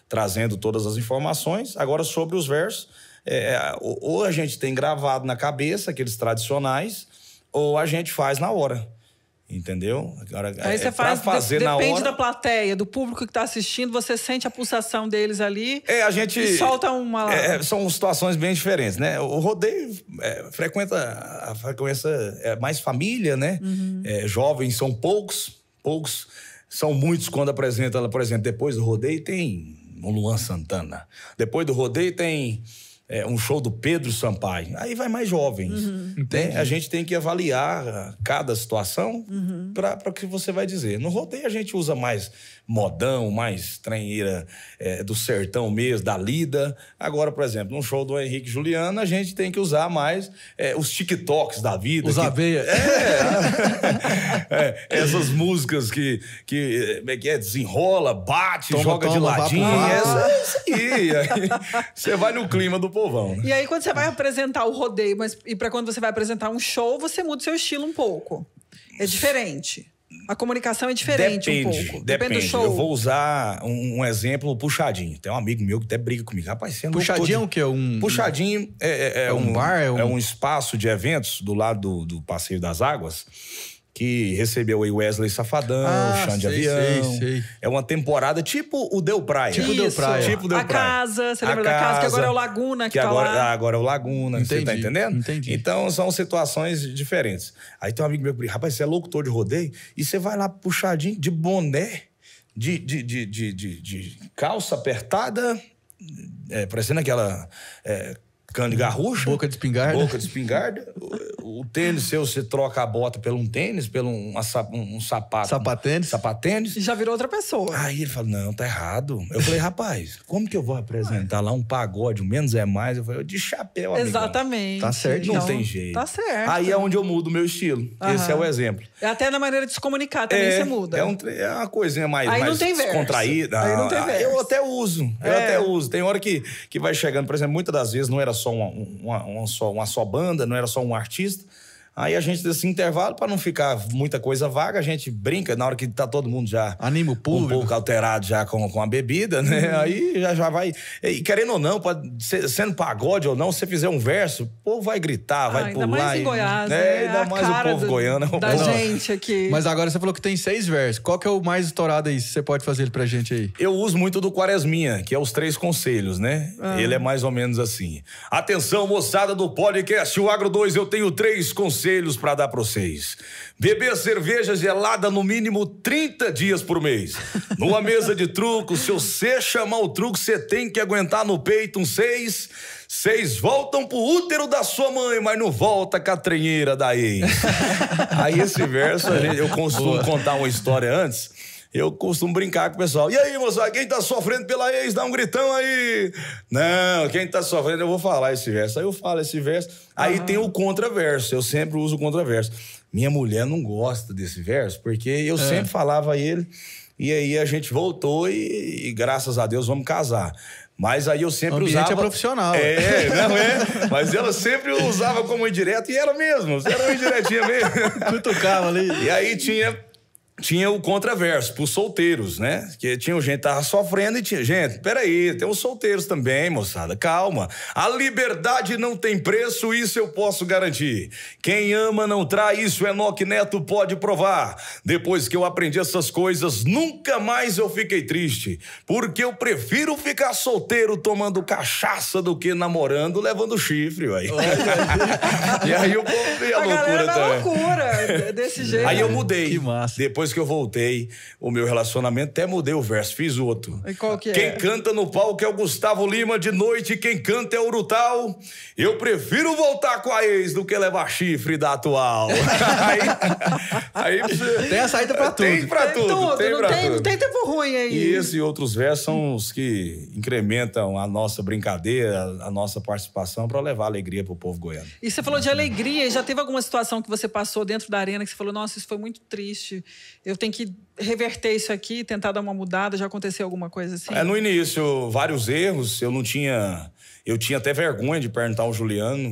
trazendo todas as informações. Agora, sobre os versos, é, é ou a gente tem gravado na cabeça aqueles tradicionais, ou a gente faz na hora. Entendeu? Agora, Aí é você é faz, fazer de, depende hora... da plateia, do público que está assistindo, você sente a pulsação deles ali. É, a gente. E solta uma. É, é, são situações bem diferentes, né? O rodeio é, frequenta a frequência é mais família, né? Uhum. É, jovens são poucos, poucos são muitos quando apresenta, por exemplo, depois do rodeio tem um Luan Santana, depois do rodeio tem é, um show do Pedro Sampaio. Aí vai mais jovens. Uhum. Né? A gente tem que avaliar ah, cada situação uhum. para o que você vai dizer. No rodeio a gente usa mais modão, mais tranheira é, do sertão mesmo, da lida. Agora, por exemplo, num show do Henrique Juliano, a gente tem que usar mais é, os TikToks da vida. Os que... aveia. É, é, é, essas músicas que, que, é que desenrola, bate, toma, joga toma, de ladinho. Essa, isso aí. Você vai no clima do povo povão. Né? E aí, quando você vai apresentar o rodeio, mas e para quando você vai apresentar um show, você muda o seu estilo um pouco. É diferente. A comunicação é diferente depende, um pouco. Depende. depende. do show. Eu vou usar um, um, exemplo puxadinho. Tem um amigo meu que até briga comigo. Rapaz, você não Puxadinho é o quê? É um, puxadinho é, é, é, é um, um, bar? É, é um... espaço de eventos do lado do, do Passeio das Águas que recebeu o Wesley Safadão, ah, o Chão Avião. Sei, sei. É uma temporada tipo o Del Praia. Tipo o Del Praia. Tipo Del Praia. Tipo a casa, você lembra a da casa, que agora é o Laguna que, que tá agora, lá. É, agora é o Laguna, Entendi. você tá entendendo? Entendi. Então são situações diferentes. Aí tem um amigo meu que rapaz, você é locutor de rodeio? E você vai lá puxadinho, de boné, de, de, de, de, de calça apertada, é, parecendo aquela... É, cano garrucho. Boca de espingarda. Boca de espingarda. o, o tênis seu, você troca a bota pelo um tênis, pelo um, um, um sapato. Sapatênis. Um, sapatênis. E já virou outra pessoa. Aí ele falou, não, tá errado. Eu falei, rapaz, como que eu vou apresentar lá um pagode, o um menos é mais? Eu falei, de chapéu, amigo. Exatamente. Tá certo. Não então, tem jeito. Tá certo. Aí é onde eu mudo o meu estilo. Aham. Esse é o exemplo. É até na maneira de se comunicar também é, você muda. É, um, é uma coisinha mais, Aí mais descontraída. Aí não ah, tem verso. Eu até uso. É. Eu até uso. Tem hora que, que vai chegando, por exemplo, muitas das vezes não era só só uma, uma, uma, só, uma só banda, não era só um artista. Aí a gente, desse intervalo, para não ficar muita coisa vaga, a gente brinca na hora que tá todo mundo já. Anima o público. Um pouco alterado já com, com a bebida, né? Uhum. Aí já, já vai. E querendo ou não, pode, sendo pagode ou não, se você fizer um verso, o povo vai gritar, ah, vai ainda pular. mais em Goiás. E, é, né? É, ainda mais o povo do, goiano. Da povo. Né? gente aqui. Mas agora você falou que tem seis versos. Qual que é o mais estourado aí? Você pode fazer ele pra gente aí? Eu uso muito do Quaresminha, que é os três conselhos, né? Ah. Ele é mais ou menos assim. Atenção, moçada do podcast, o Agro 2, eu tenho três conselhos conselhos para dar para vocês. Beber cerveja gelada no mínimo 30 dias por mês. Numa mesa de truco, se você chamar o truco, você tem que aguentar no peito uns seis. Vocês voltam pro útero da sua mãe, mas não volta com a trenheira da ex. Aí esse verso, eu costumo Boa. contar uma história antes eu costumo brincar com o pessoal. E aí, moçada, quem tá sofrendo pela ex, dá um gritão aí. Não, quem tá sofrendo, eu vou falar esse verso. Aí eu falo esse verso. Aí uhum. tem o contraverso, eu sempre uso o contraverso. Minha mulher não gosta desse verso, porque eu é. sempre falava ele. E aí a gente voltou e, e, graças a Deus vamos casar. Mas aí eu sempre o é usava. é profissional. É, é. não é? Mas ela sempre usava como indireto e era mesmo. Era uma indiretinha mesmo. Tocava ali. E aí tinha tinha o contraverso, para os solteiros, né? Que tinha gente que tava sofrendo e tinha gente, peraí, tem os solteiros também, moçada, calma. A liberdade não tem preço, isso eu posso garantir. Quem ama não trai, isso Enoque Neto pode provar. Depois que eu aprendi essas coisas, nunca mais eu fiquei triste, porque eu prefiro ficar solteiro tomando cachaça do que namorando levando chifre, aí. e aí eu mudei a, a loucura é também. loucura, desse jeito. Aí eu mudei. Que massa. Depois depois que eu voltei, o meu relacionamento, até mudei o verso, fiz outro. E qual que é? Quem canta no palco é o Gustavo Lima, de noite quem canta é o Urutau. Eu prefiro voltar com a ex do que levar chifre da atual. aí, aí, tem a saída pra tudo. Tem pra Tem tudo tem não, pra tem, tudo. não tem tempo ruim aí. E esse e outros versos são os que incrementam a nossa brincadeira, a nossa participação para levar alegria pro povo goiano. E você falou de alegria, já teve alguma situação que você passou dentro da arena que você falou, nossa, isso foi muito triste eu tenho que reverter isso aqui, tentar dar uma mudada, já aconteceu alguma coisa assim? É, no início, vários erros, eu não tinha... Eu tinha até vergonha de perguntar ao Juliano,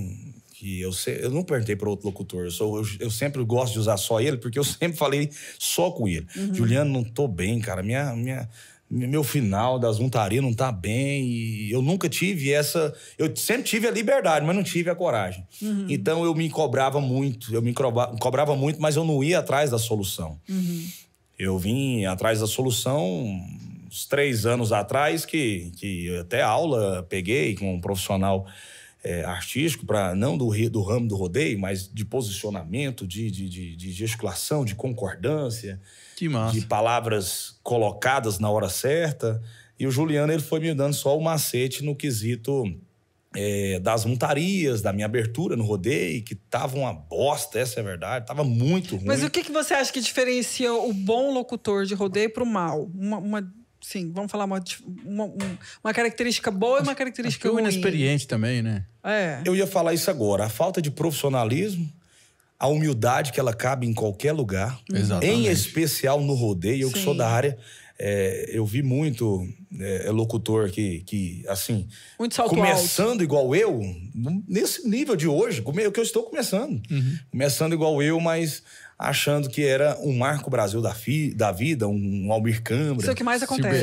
que eu, se, eu não perguntei para outro locutor, eu, sou, eu, eu, sempre gosto de usar só ele, porque eu sempre falei só com ele. Uhum. Juliano, não tô bem, cara, minha... minha meu final das untarias não tá bem. E eu nunca tive essa. Eu sempre tive a liberdade, mas não tive a coragem. Uhum. Então eu me cobrava muito, eu me cobrava muito, mas eu não ia atrás da solução. Uhum. Eu vim atrás da solução uns três anos atrás, que, que até aula peguei com um profissional. É, artístico, para não do, do ramo do rodeio, mas de posicionamento, de, de, de, de gesticulação, de concordância de palavras colocadas na hora certa. E o Juliano ele foi me dando só o macete no quesito é, das montarias, da minha abertura no rodeio, que tava uma bosta, essa é a verdade, tava muito ruim. Mas o que, que você acha que diferencia o bom locutor de rodeio pro mal? Uma, uma sim, vamos falar uma, uma, uma característica boa e uma característica acho ruim. inexperiente também, né? É. Eu ia falar isso agora, a falta de profissionalismo a humildade que ela cabe em qualquer lugar, Exatamente. em especial no rodeio. Eu Sim. que sou da área, é, eu vi muito é, é locutor que, que assim, começando alto. igual eu, nesse nível de hoje, é o que eu estou começando. Uhum. Começando igual eu, mas achando que era um Marco Brasil da, fi, da vida, um Almir Câmara. Isso é o que mais acontece.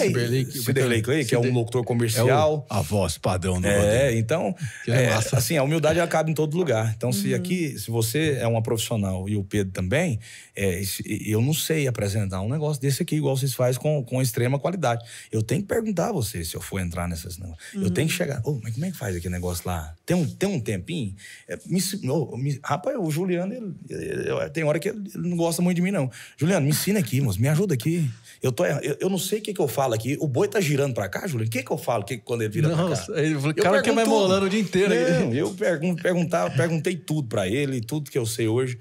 Ciberley, é, Ciberley Clay, que é um locutor comercial. É o, a voz padrão do É, então, é, é assim, a humildade acaba em todo lugar. Então, uhum. se aqui, se você é uma profissional e o Pedro também, é, eu não sei apresentar um negócio desse aqui, igual vocês fazem com, com extrema qualidade. Eu tenho que perguntar a vocês se eu for entrar nessas. Uhum. Eu tenho que uhum. chegar. Oh, mas como é que faz aquele negócio lá? Tem um, tem um tempinho? É, me, oh, me, rapaz, o Juliano, ele, ele, ele, tem hora que ele não gosta muito de mim, não. Juliano, me ensina aqui, moço, me ajuda aqui. Eu, tô, eu, eu não sei o que, que eu falo aqui. O boi tá girando pra cá, Juliano? O que, que eu falo que, quando ele vira Nossa, pra cá? Ele cara que vai molando o dia inteiro. Não, eu pergun perguntava, perguntei tudo pra ele, tudo que eu sei hoje.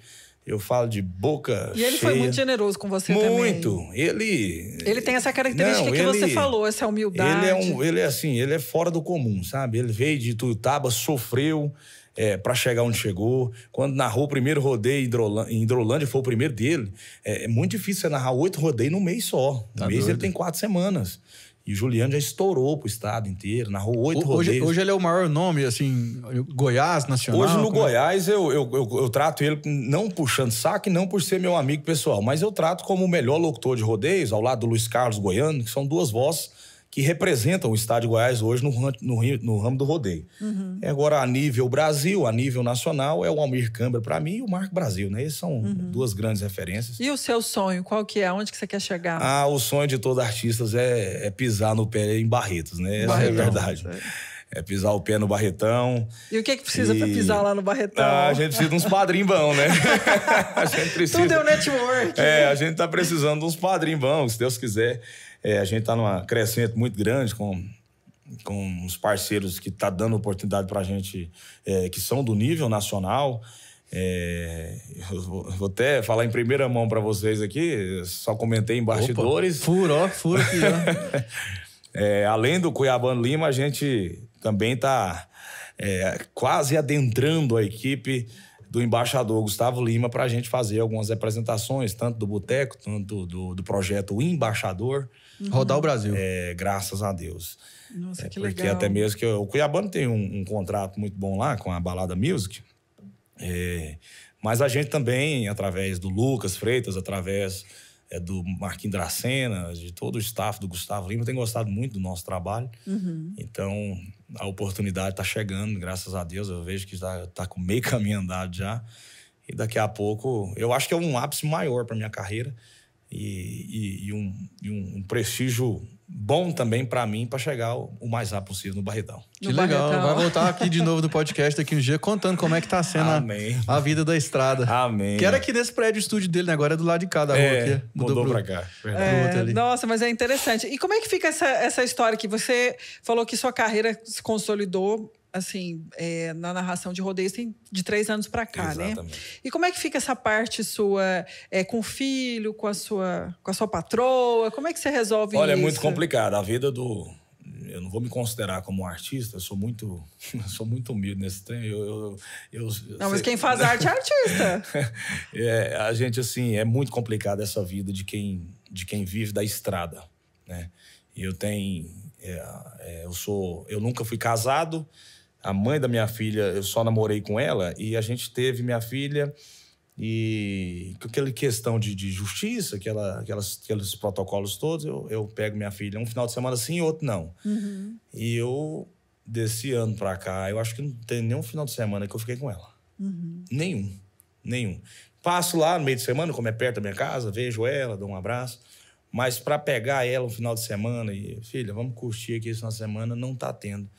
Eu falo de boca. E ele cheia. foi muito generoso com você muito. também. Muito. Ele. Ele tem essa característica não, que ele, você falou, essa humildade. Ele é, um, ele é assim, ele é fora do comum, sabe? Ele veio de Tuiutaba, sofreu. É, para chegar onde chegou. Quando narrou o primeiro rodeio em Hidrolândia, em Hidrolândia foi o primeiro dele. É, é, muito difícil você narrar oito rodeios num mês só. Tá um tá mês doido. ele tem quatro semanas. E o Juliano já estourou pro estado inteiro, narrou oito hoje, rodeios. Hoje ele é o maior nome, assim, Goiás, nacional. Hoje no é? Goiás é? eu, eu, eu, eu, trato ele não puxando saco e não por ser meu amigo pessoal, mas eu trato como o melhor locutor de rodeios, ao lado do Luiz Carlos Goiano, que são duas vozes que representam o Estado de Goiás hoje no, no, no ramo do rodeio. Uhum. É agora, a nível Brasil, a nível nacional, é o Almir Câmara para mim e o Marco Brasil, né? Essas são uhum. duas grandes referências. E o seu sonho, qual que é? Onde que você quer chegar? Ah, o sonho de todo artista é, é pisar no pé em Barretos, né? Essa é a verdade. É é pisar o pé no barretão. E o que é que precisa e... para pisar lá no barretão? Ah, a gente precisa de uns padrinhos bons, né? a gente precisa. Tudo é o network. É, a gente tá precisando de uns padrinhos bons, se Deus quiser. É, a gente está numa crescente muito grande com com os parceiros que tá dando oportunidade para a gente, é, que são do nível nacional. É, eu vou até falar em primeira mão para vocês aqui, só comentei em bastidores. Opa, furo, ó, furo aqui, ó. é, além do Cuiabano Lima, a gente também está é, quase adentrando a equipe do embaixador Gustavo Lima para a gente fazer algumas apresentações, tanto do Boteco, tanto do, do, do projeto Embaixador. Uhum. Rodar o Brasil. É, graças a Deus. Nossa, é, que porque legal. até mesmo que eu, o Cuiabano tem um, um, contrato muito bom lá com a Balada Music. É, mas a gente também, através do Lucas Freitas, através é, do Marquinhos Dracena, de todo o staff do Gustavo Lima, tem gostado muito do nosso trabalho. Uhum. Então, a oportunidade está chegando, graças a Deus. Eu vejo que está tá com meio caminho andado já. E daqui a pouco, eu acho que é um ápice maior para minha carreira e, e, e, um, e um, um prestígio bom também para mim para chegar o mais rápido possível no Barretão. Que no legal, barretão. vai voltar aqui de novo do podcast daqui um dia contando como é que tá sendo a, a, vida da estrada. Amém. Que era aqui nesse prédio estúdio dele, né? Agora é do lado de cá da é, rua é, aqui. Né? Mudou, mudou para cá. É, nossa, mas é interessante. E como é que fica essa, essa história que você falou que sua carreira se consolidou assim, é, na narração de rodeios tem assim, de três anos para cá, né? Exatamente. né? E como é que fica essa parte sua é, com o filho, com a sua, com a sua patroa? Como é que você resolve Olha, é isso? Olha, é muito complicado. A vida do eu não vou me considerar como um artista, eu sou muito, eu sou muito humilde nesse tempo. Eu, eu, eu, não, mas quem faz arte é artista. é, a gente, assim, é muito complicado essa vida de quem, de quem vive da estrada, né? E eu tenho... É, é, eu, sou, eu nunca fui casado, a mãe da minha filha, eu só namorei com ela e a gente teve minha filha e aquela questão de, de justiça, aquela, aquelas, aqueles protocolos todos, eu, eu pego minha filha um final de semana sim e outro não. Uhum. E eu, desse ano pra cá, eu acho que não tem nenhum final de semana que eu fiquei com ela. Uhum. Nenhum. Nenhum. Passo lá no meio de semana, como é perto da minha casa, vejo ela, dou um abraço. Mas para pegar ela um final de semana e, filha, vamos curtir aqui esse final de semana, não tá tendo.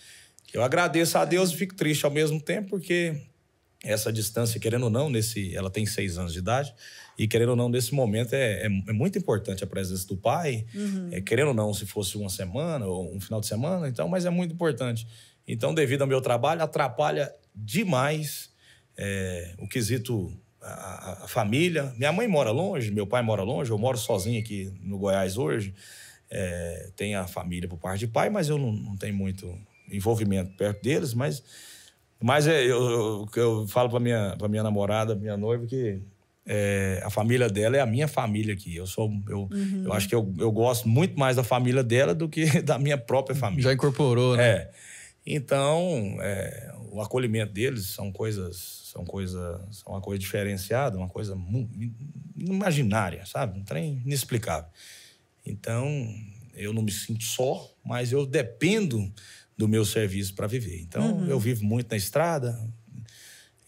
Eu agradeço a Deus e fico triste ao mesmo tempo, porque essa distância, querendo ou não, nesse, ela tem seis anos de idade, e querendo ou não, nesse momento é, é, é muito importante a presença do pai, uhum. é, querendo ou não, se fosse uma semana ou um final de semana, então, mas é muito importante. Então, devido ao meu trabalho, atrapalha demais é, o quesito a, a, família. Minha mãe mora longe, meu pai mora longe, eu moro sozinho aqui no Goiás hoje. É, tem a família por parte de pai, mas eu não, não tenho muito envolvimento perto deles, mas, mas é, eu, eu, eu falo para minha, para minha namorada, minha noiva, que é, a família dela é a minha família aqui. Eu sou, eu, uhum. eu acho que eu, eu gosto muito mais da família dela do que da minha própria família. Já incorporou, né? É. Então, é, o acolhimento deles são coisas são coisas são uma coisa diferenciada, uma coisa imaginária, sabe? Um trem inexplicável. Então, eu não me sinto só, mas eu dependo do meu serviço para viver. Então, uhum. eu vivo muito na estrada,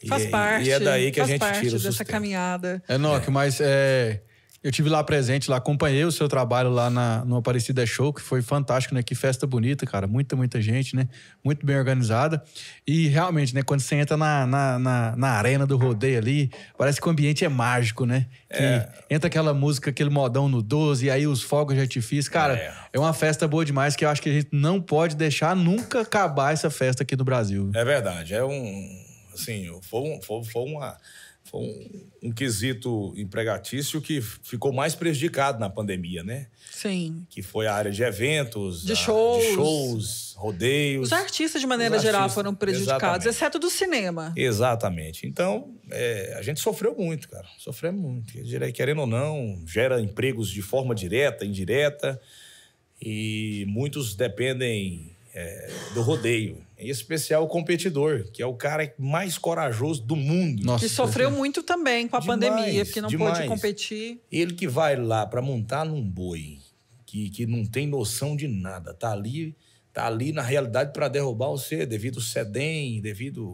Faz e, é, parte. E é daí que a gente tira o sustento. dessa caminhada. Enoque, é. mas é, eu tive lá presente, lá acompanhei o seu trabalho lá na, no Aparecida Show, que foi fantástico, né? Que festa bonita, cara. Muita, muita gente, né? Muito bem organizada. E realmente, né? Quando você entra na, na, na, na arena do rodeio ali, parece que o ambiente é mágico, né? Que é. entra aquela música, aquele modão no 12, e aí os fogos já te fiz. Cara, é. é uma festa boa demais que eu acho que a gente não pode deixar nunca acabar essa festa aqui no Brasil. É verdade. É um. Assim, foi, um, foi, foi uma foi um, um, quesito empregatício que ficou mais prejudicado na pandemia, né? Sim. Que foi a área de eventos, de, a, shows. de shows, rodeios. Os artistas, de maneira artistas, geral, foram prejudicados, exatamente. exceto do cinema. Exatamente. Então, é, a gente sofreu muito, cara. Sofremos muito. Querendo ou não, gera empregos de forma direta, indireta. E muitos dependem é, do rodeio. Em especial o competidor, que é o cara mais corajoso do mundo. Nossa, que sofreu muito também com a demais, pandemia, porque não demais. pôde competir. Ele que vai lá para montar num boi, que, que não tem noção de nada, tá ali tá ali na realidade para derrubar você, devido ao SEDEM, devido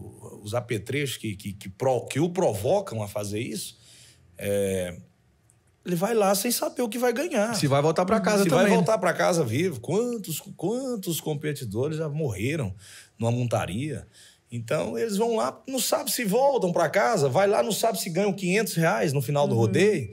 os apetrechos que, que, que, pro, que o provocam a fazer isso. É, ele vai lá sem saber o que vai ganhar. Se vai voltar para casa Se também. Se né? vai voltar para casa vivo. Quantos, quantos competidores já morreram numa montaria? Então, eles vão lá, não sabe se voltam para casa, vai lá, não sabe se ganham 500 reais no final do uhum. rodeio,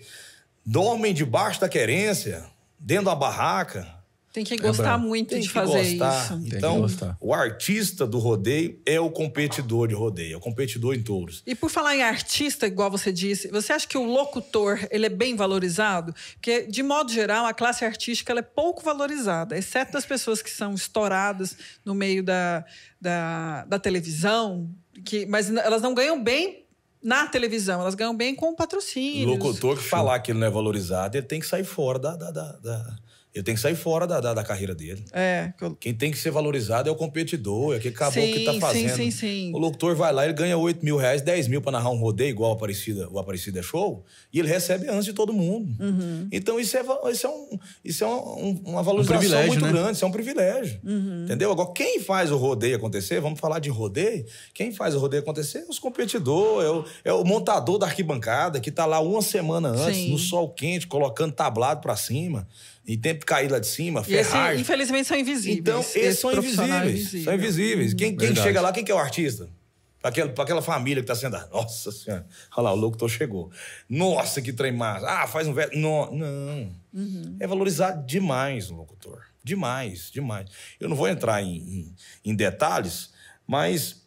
dormem debaixo da querência, dentro da barraca, tem que gostar é muito Tem de fazer gostar. isso. Então, o artista do rodeio é o competidor de rodeio, é o competidor em touros. E por falar em artista, igual você disse, você acha que o locutor ele é bem valorizado? Porque, de modo geral, a classe artística é pouco valorizada, exceto as pessoas que são estouradas no meio da, da, da televisão, que, mas elas não ganham bem na televisão, elas ganham bem com patrocínio. Locutor que falar que ele não é valorizado, ele tem que sair fora da, da, da, da eu tem que sair fora da, da, da carreira dele. É. Que eu... Quem tem que ser valorizado é o competidor, é aquele caboclo que tá fazendo. Sim, sim, sim. O locutor vai lá, ele ganha 8 mil reais, 10 mil para narrar um rodeio igual o Aparecida, o Aparecida é Show, e ele recebe antes de todo mundo. Uhum. Então isso é, isso é, um, isso é um, uma valorização um muito né? grande, isso é um privilégio. Uhum. Entendeu? Agora, quem faz o rodeio acontecer, vamos falar de rodeio, quem faz o rodeio acontecer é os competidores, é o, é o montador da arquibancada, que tá lá uma semana antes, sim. no sol quente, colocando tablado para cima e tempo cair lá de cima, Ferrari. Esse, infelizmente são invisíveis. Então, esses, esses são é invisíveis. Invisível. São invisíveis. Quem, quem, chega lá, quem que é o artista? Para aquela, pra aquela família que está sendo. Ah, nossa Senhora, olha lá, o locutor chegou. Nossa, que trem massa. Ah, faz um velho, Não. não. Uhum. É valorizado demais o locutor. Demais, demais. Eu não vou entrar em, em, em detalhes, mas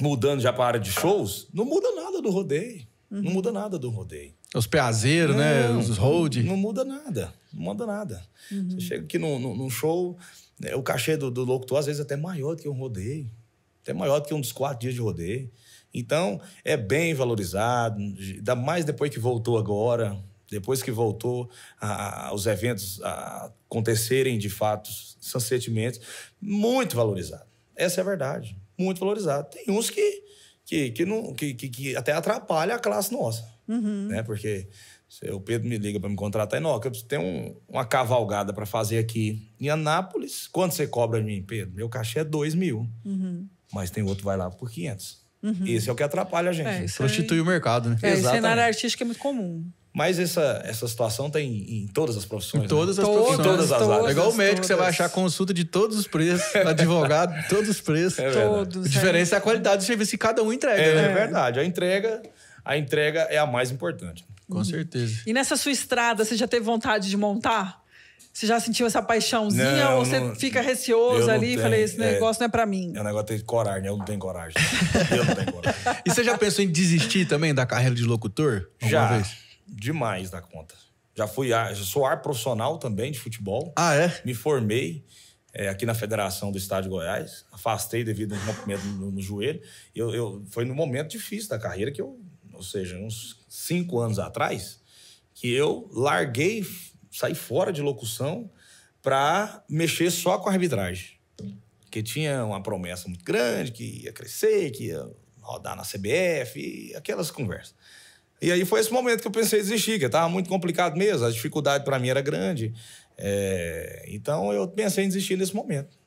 mudando já para a área de shows, não muda nada do rodeio. Uhum. Não muda nada do rodeio. Os peazeiros, né? Os road. Não muda nada. Não muda nada. Uhum. Você chega aqui num, num show, né, o cachê do, do locutor às vezes é até maior do que um rodeio. Até maior do que um dos quatro dias de rodeio. Então, é bem valorizado. Ainda mais depois que voltou agora. Depois que voltou a, os eventos a acontecerem de fato, sensatimentos. Muito valorizado. Essa é a verdade. Muito valorizado. Tem uns que, que, que, não, que, que, que até atrapalha a classe nossa. Uhum. Né? Porque o Pedro me liga para me contratar e, não, eu tenho um, uma cavalgada para fazer aqui em Anápolis. Quanto você cobra de mim, Pedro? Meu cachê é 2 mil. Uhum. Mas tem outro que vai lá por 500. Uhum. Esse é o que atrapalha a gente. É, é Prostitui o mercado, né? É, Exatamente. O cenário artístico é muito comum. Mas essa, essa situação tem em, todas as profissões. Em né? todas né? as profissões. em todas as áreas. é igual o médico, todas. você vai achar consulta de todos os preços, advogado, todos os preços. É todos. A diferença é. é, a qualidade do serviço que cada um entrega, é, né? É verdade. A entrega a entrega é a mais importante. Com uhum. certeza. E nessa sua estrada, você já teve vontade de montar? Você já sentiu essa paixãozinha não, ou você não, fica receoso ali e falei, esse é, negócio é, não é para mim? É um negócio de coragem, eu não tenho coragem. eu não tenho coragem. E você já pensou em desistir também da carreira de locutor? Já. Vez? Demais da conta. Já fui, já sou ar profissional também de futebol. Ah, é? Me formei. É, aqui na Federação do Estado de Goiás, afastei devido a um rompimento no, no joelho. Eu, eu, foi no momento difícil da carreira que eu ou seja, uns cinco anos atrás, que eu larguei, saí fora de locução para mexer só com a arbitragem. Porque tinha uma promessa muito grande, que ia crescer, que ia rodar na CBF, aquelas conversas. E aí foi esse momento que eu pensei em desistir, que estava muito complicado mesmo, a dificuldade para mim era grande. É... então eu pensei em desistir nesse momento.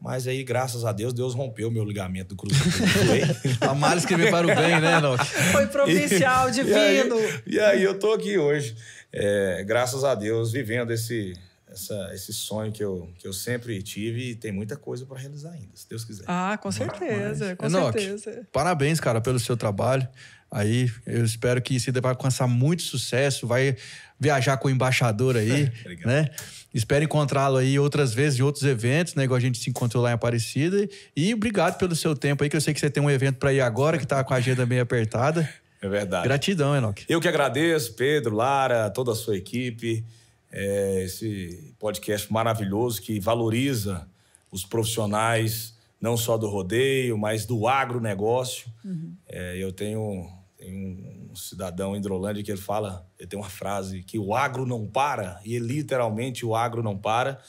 Mas aí, graças a Deus, Deus rompeu meu ligamento do cruzeiro. a tá Mari escreveu para o bem, né, Noc? Foi provincial, divino. E aí, e aí, eu tô aqui hoje, é, graças a Deus, vivendo esse, essa, esse sonho que eu, que eu sempre tive e tem muita coisa para realizar ainda, se Deus quiser. Ah, com certeza, Mas... com Enoch, certeza. Parabéns, cara, pelo seu trabalho. Aí eu espero que você vai alcançar muito sucesso, vai viajar com o embaixador aí, é, né? Espero encontrá-lo aí outras vezes em outros eventos, né? Igual a gente se encontrou lá em Aparecida. E obrigado pelo seu tempo aí, que eu sei que você tem um evento para ir agora, que tá com a agenda bem apertada. É verdade. Gratidão, Enoque. Eu que agradeço, Pedro, Lara, toda a sua equipe. É, esse podcast maravilhoso que valoriza os profissionais, não só do rodeio, mas do agronegócio. Uhum. É, eu tenho tem um cidadão em Hidrolândia que ele fala, ele tem uma frase, que o agro não para, e literalmente o agro não para.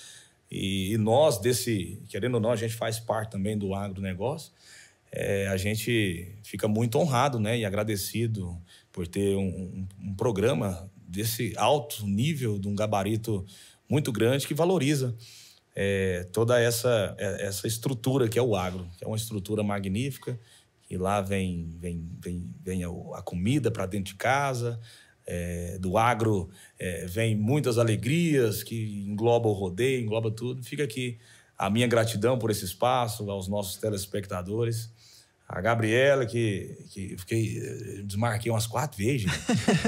E, e nós, desse, querendo ou não, a gente faz parte também do agronegócio. É, a gente fica muito honrado né, e agradecido por ter um, um, um programa desse alto nível, de um gabarito muito grande que valoriza é, toda essa, é, essa estrutura que é o agro, que é uma estrutura magnífica e lá vem, vem, vem, vem a comida para dentro de casa. É, do agro é, vem muitas alegrias que engloba o rodeio, engloba tudo. Fica aqui a minha gratidão por esse espaço, aos nossos telespectadores. A Gabriela, que, que fiquei, eh, desmarquei umas quatro vezes. Né?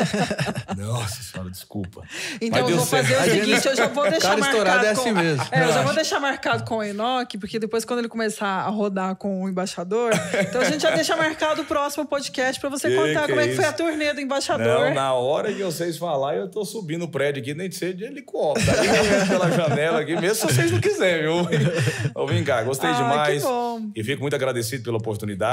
Nossa senhora, desculpa. Então Mas eu vou certo. fazer o seguinte, eu já vou deixar marcado. É assim com, mesmo. É, eu já vou deixar marcado com o Enoch, porque depois, quando ele começar a rodar com o embaixador, então a gente já deixa marcado o próximo podcast para você que contar que como é, que foi a turnê do embaixador. Não, na hora que vocês falar, eu tô subindo o prédio aqui, nem de ser de helicóptero. Tá pela janela aqui, mesmo se vocês não quiserem, viu? vem cá, gostei ah, demais. E fico muito agradecido pela oportunidade.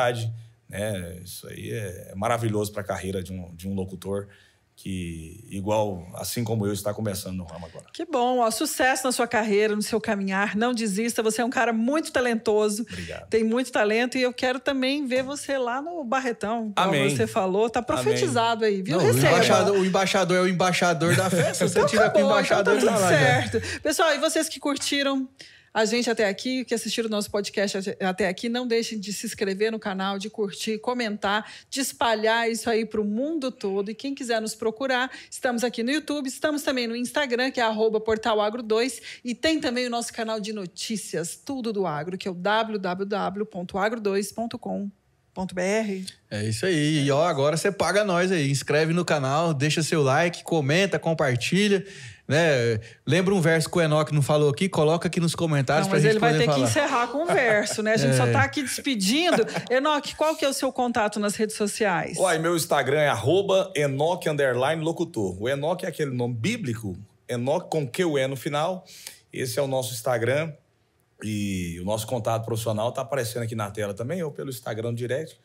Né? Isso aí é, é maravilhoso para a carreira de um, de um locutor que, igual, assim como eu, está começando no ramo agora. Que bom, ó, sucesso na sua carreira, no seu caminhar, não desista, você é um cara muito talentoso. Obrigado. Tem muito talento e eu quero também ver você lá no Barretão, como Amém. você falou, tá profetizado Amém. aí, viu? Não, o, embaixador, o, embaixador, é o embaixador da festa, se então, você tiver tá com o então embaixador, então tá tudo lá, certo. Já. Pessoal, e vocês que curtiram a gente até aqui, que assistiram o nosso podcast até aqui, não deixem de se inscrever no canal, de curtir, comentar, de espalhar isso aí para o mundo todo. E quem quiser nos procurar, estamos aqui no YouTube, estamos também no Instagram, que é portalagro2, e tem também o nosso canal de notícias, tudo do agro, que é o www.agro2.com. É isso aí. E ó, agora você paga nós aí. Inscreve no canal, deixa seu like, comenta, compartilha né? Lembra um verso que o Enoque não falou aqui? Coloca aqui nos comentários para a gente poder falar. Mas ele vai ter falar. que encerrar com o um verso, né? A gente é. só está aqui despedindo. Enoque, qual que é o seu contato nas redes sociais? Uai, meu Instagram é arroba locutor. O Enoque é aquele nome bíblico, Enoque com que o E no final. Esse é o nosso Instagram. E o nosso contato profissional está aparecendo aqui na tela também, ou pelo Instagram direct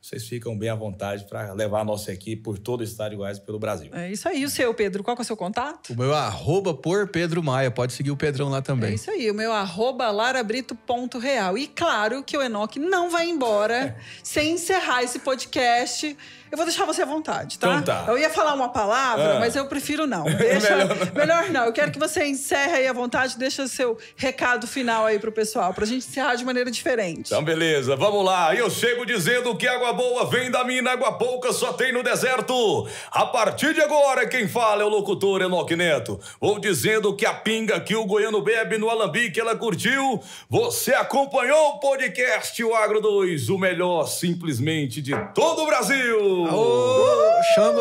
vocês ficam bem à vontade para levar a nossa equipe por todo o estado de Goiás e pelo Brasil. É isso aí. O seu, Pedro, qual é o seu contato? O meu é arroba por Pedro Maia. Pode seguir o Pedrão lá também. É isso aí. O meu é arroba larabrito.real. E claro que o Enoque não vai embora sem encerrar esse podcast eu vou deixar você à vontade, tá? Então tá. Eu ia falar uma palavra, ah. mas eu prefiro não. Deixa, melhor, não. melhor não. Eu quero que você encerre aí à vontade, deixa seu recado final aí pro pessoal, pra gente encerrar de maneira diferente. Então, beleza, vamos lá. Eu chego dizendo que água boa vem da mina, água pouca só tem no deserto. A partir de agora, quem fala é o locutor Enoque Neto. Vou dizendo que a pinga que o goiano bebe no alambique, ela curtiu. Você acompanhou o podcast O Agro 2, o melhor simplesmente de todo o Brasil. Xango! Ô, Xango!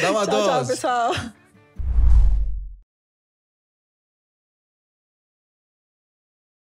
Dá uma tchau, dose. Tchau, pessoal.